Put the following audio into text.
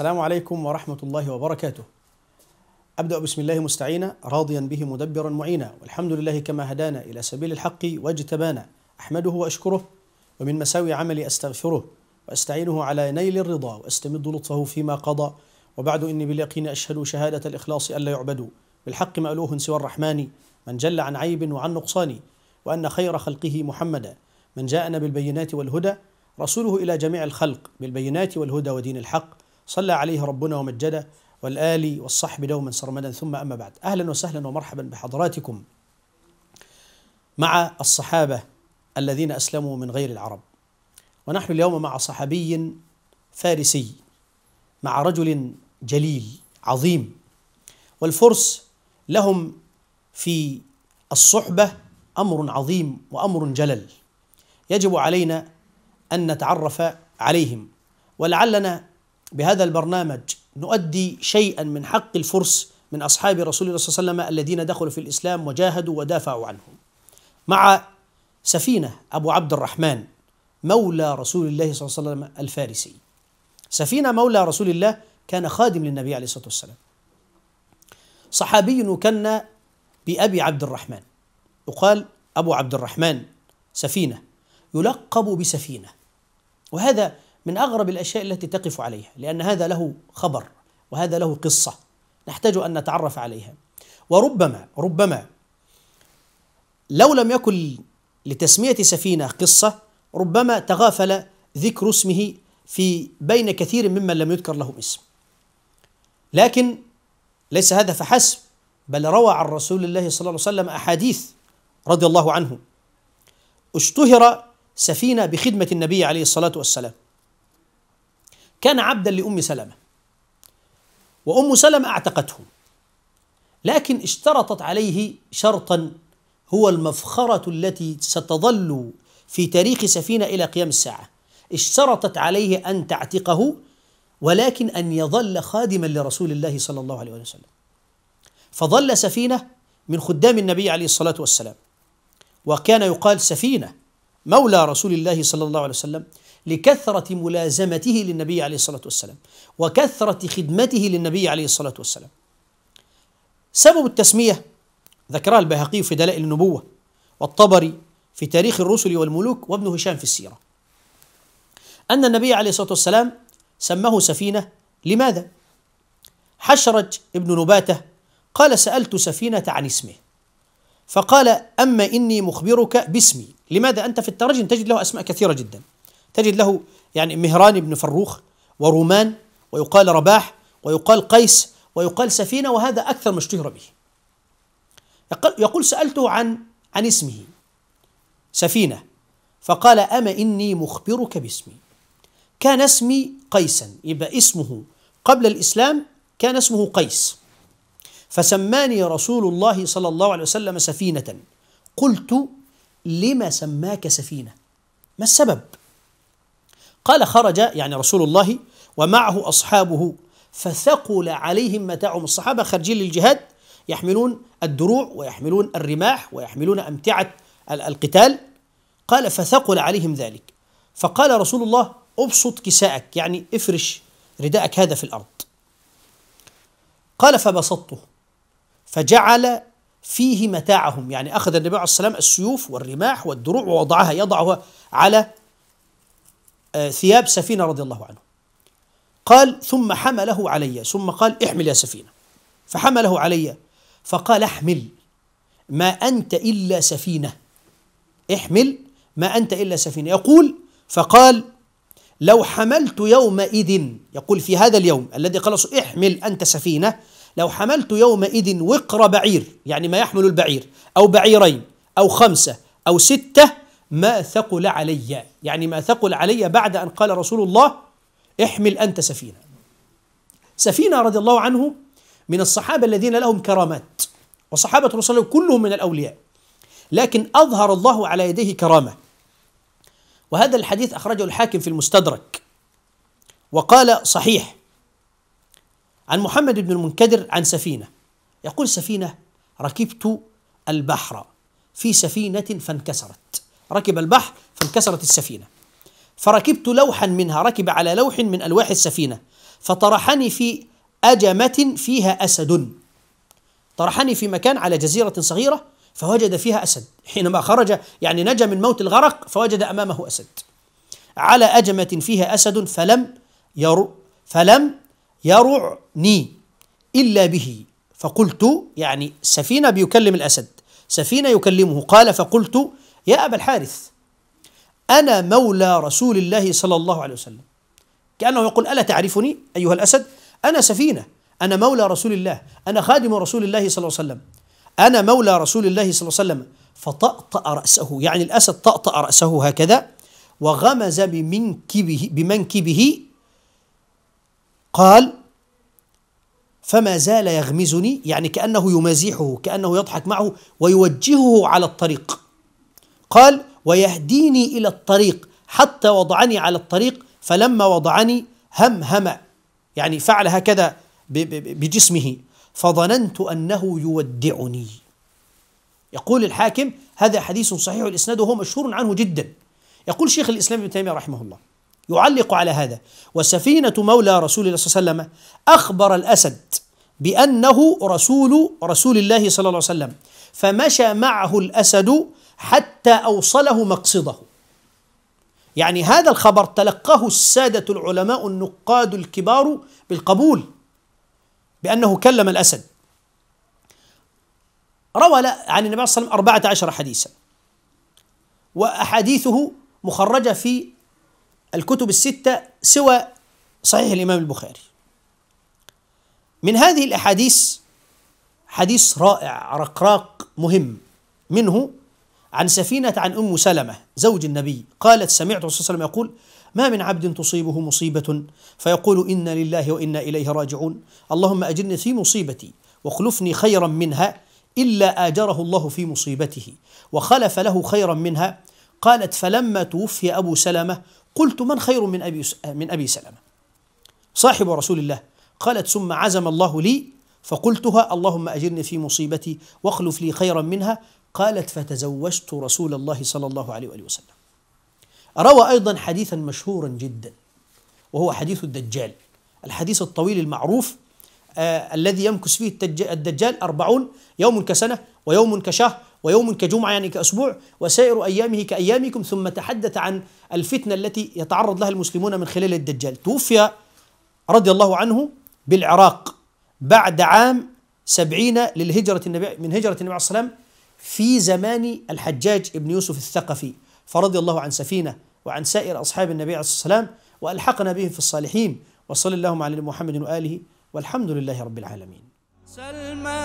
السلام عليكم ورحمة الله وبركاته أبدأ بسم الله مستعينا راضيا به مدبرا معينا والحمد لله كما هدانا إلى سبيل الحق واجتبانا أحمده وأشكره ومن مساوي عملي أستغفره وأستعينه على نيل الرضا وأستمد لطفه فيما قضى وبعد إني باليقين أشهد شهادة الإخلاص ألا يعبدوا بالحق مألوه سوى الرحمن من جل عن عيب وعن نقصان وأن خير خلقه محمدا من جاءنا بالبينات والهدى رسوله إلى جميع الخلق بالبينات والهدى ودين الحق صلى عليه ربنا ومجده والآل والصحب دوما سرمدا ثم أما بعد أهلا وسهلا ومرحبا بحضراتكم مع الصحابة الذين أسلموا من غير العرب ونحن اليوم مع صحابي فارسي مع رجل جليل عظيم والفرس لهم في الصحبة أمر عظيم وأمر جلل يجب علينا أن نتعرف عليهم ولعلنا بهذا البرنامج نؤدي شيئا من حق الفرس من أصحاب رسول الله صلى الله عليه وسلم الذين دخلوا في الإسلام وجاهدوا ودافعوا عنهم مع سفينة أبو عبد الرحمن مولى رسول الله صلى الله عليه وسلم الفارسي سفينة مولى رسول الله كان خادم للنبي عليه الصلاة والسلام صحابي كنا بأبي عبد الرحمن يقال أبو عبد الرحمن سفينة يلقب بسفينة وهذا من أغرب الأشياء التي تقف عليها لأن هذا له خبر وهذا له قصة نحتاج أن نتعرف عليها وربما ربما لو لم يكن لتسمية سفينة قصة ربما تغافل ذكر اسمه في بين كثير ممن لم يذكر لهم اسم لكن ليس هذا فحسب بل روى عن رسول الله صلى الله عليه وسلم أحاديث رضي الله عنه اشتهر سفينة بخدمة النبي عليه الصلاة والسلام كان عبدا لأم سلمة وأم سلمة أعتقته لكن اشترطت عليه شرطا هو المفخرة التي ستظل في تاريخ سفينة إلى قيام الساعة اشترطت عليه أن تعتقه ولكن أن يظل خادما لرسول الله صلى الله عليه وسلم فظل سفينة من خدام النبي عليه الصلاة والسلام وكان يقال سفينة مولى رسول الله صلى الله عليه وسلم لكثرة ملازمته للنبي عليه الصلاة والسلام وكثرة خدمته للنبي عليه الصلاة والسلام سبب التسمية ذكرها البيهقي في دلائل النبوة والطبري في تاريخ الرسل والملوك وابن هشام في السيرة أن النبي عليه الصلاة والسلام سماه سفينة لماذا؟ حشرج ابن نباتة قال سألت سفينة عن اسمه فقال أما إني مخبرك باسمي لماذا أنت في التراجم تجد له أسماء كثيرة جدا تجد له يعني مهران بن فروخ ورومان ويقال رباح ويقال قيس ويقال سفينة وهذا أكثر ما اشتهر به يقول سألته عن عن اسمه سفينة فقال أما إني مخبرك باسمي كان اسمي قيسا يبقى اسمه قبل الإسلام كان اسمه قيس فسماني رسول الله صلى الله عليه وسلم سفينة قلت لما سماك سفينة ما السبب قال خرج يعني رسول الله ومعه أصحابه فثقل عليهم متاعهم الصحابة خارجين للجهاد يحملون الدروع ويحملون الرماح ويحملون أمتعة القتال قال فثقل عليهم ذلك فقال رسول الله ابسط كساءك يعني افرش رداءك هذا في الأرض قال فبسطته فجعل فيه متاعهم يعني أخذ النبي عليه الصلاة والسلام السيوف والرماح والدروع ووضعها يضعها على آه، ثياب سفينة رضي الله عنه قال ثم حمله علي ثم قال احمل يا سفينة فحمله علي فقال احمل ما أنت إلا سفينة احمل ما أنت إلا سفينة يقول فقال لو حملت يومئذ يقول في هذا اليوم الذي قال احمل أنت سفينة لو حملت يومئذ وقر بعير يعني ما يحمل البعير أو بعيرين أو خمسة أو ستة ما ثقل علي يعني ما ثقل علي بعد أن قال رسول الله احمل أنت سفينة سفينة رضي الله عنه من الصحابة الذين لهم كرامات وصحابة رسول الله كلهم من الأولياء لكن أظهر الله على يديه كرامة وهذا الحديث أخرجه الحاكم في المستدرك وقال صحيح عن محمد بن المنكدر عن سفينة يقول سفينة ركبت البحر في سفينة فانكسرت ركب البحر فانكسرت السفينة فركبت لوحا منها ركب على لوح من ألواح السفينة فطرحني في أجمة فيها أسد طرحني في مكان على جزيرة صغيرة فوجد فيها أسد حينما خرج يعني نجا من موت الغرق فوجد أمامه أسد على أجمة فيها أسد فلم ير فلم يرعني إلا به فقلت يعني سفينة بيكلم الأسد سفينة يكلمه قال فقلت يا أبا الحارث أنا مولى رسول الله صلى الله عليه وسلم كأنه يقول ألا تعرفني أيها الأسد أنا سفينة أنا مولى رسول الله أنا خادم رسول الله صلى الله عليه وسلم أنا مولى رسول الله صلى الله عليه وسلم فطأطأ رأسه يعني الأسد طأطأ رأسه هكذا وغمز بمنكبه بمنكبه قال فما زال يغمزني يعني كأنه يمازحه كأنه يضحك معه ويوجهه على الطريق قال ويهديني إلى الطريق حتى وضعني على الطريق فلما وضعني همهم يعني فعل هكذا بجسمه فظننت أنه يودعني يقول الحاكم هذا حديث صحيح الإسناد وهو مشهور عنه جدا يقول شيخ الإسلام ابن تيمية رحمه الله يعلق على هذا وسفينة مولى رسول الله صلى الله عليه وسلم أخبر الأسد بأنه رسول رسول الله صلى الله عليه وسلم فمشى معه الأسد حتى أوصله مقصده يعني هذا الخبر تلقاه السادة العلماء النقاد الكبار بالقبول بأنه كلم الأسد روى عن النبي صلى الله عليه وسلم 14 حديثا وأحاديثه مخرجة في الكتب الستة سوى صحيح الإمام البخاري من هذه الأحاديث حديث رائع رقراق مهم منه عن سفينة عن أم سلمة زوج النبي قالت سمعت الرسول صلى الله عليه وسلم يقول ما من عبد تصيبه مصيبة فيقول إنا لله وإنا إليه راجعون اللهم أجرني في مصيبتي واخلفني خيرا منها إلا آجره الله في مصيبته وخلف له خيرا منها قالت فلما توفي أبو سلمة قلت من خير من أبي, من أبي سلمة صاحب رسول الله قالت ثم عزم الله لي فقلتها اللهم أجرني في مصيبتي واخلف لي خيرا منها قالت فتزوجت رسول الله صلى الله عليه وآله وسلم روى أيضا حديثا مشهورا جدا وهو حديث الدجال الحديث الطويل المعروف آه الذي يمكث فيه الدجال أربعون يوم كسنة ويوم كشهر ويوم كجمعة يعني كأسبوع وسائر أيامه كأيامكم ثم تحدث عن الفتنة التي يتعرض لها المسلمون من خلال الدجال توفي رضي الله عنه بالعراق بعد عام سبعين للهجرة النبي من هجرة النبي عليه والسلام في زمان الحجاج بن يوسف الثقفي فرضي الله عن سفينة وعن سائر أصحاب النبي عليه الصلاة والسلام وألحقنا بهم في الصالحين وصلى اللهم على محمد وآله والحمد لله رب العالمين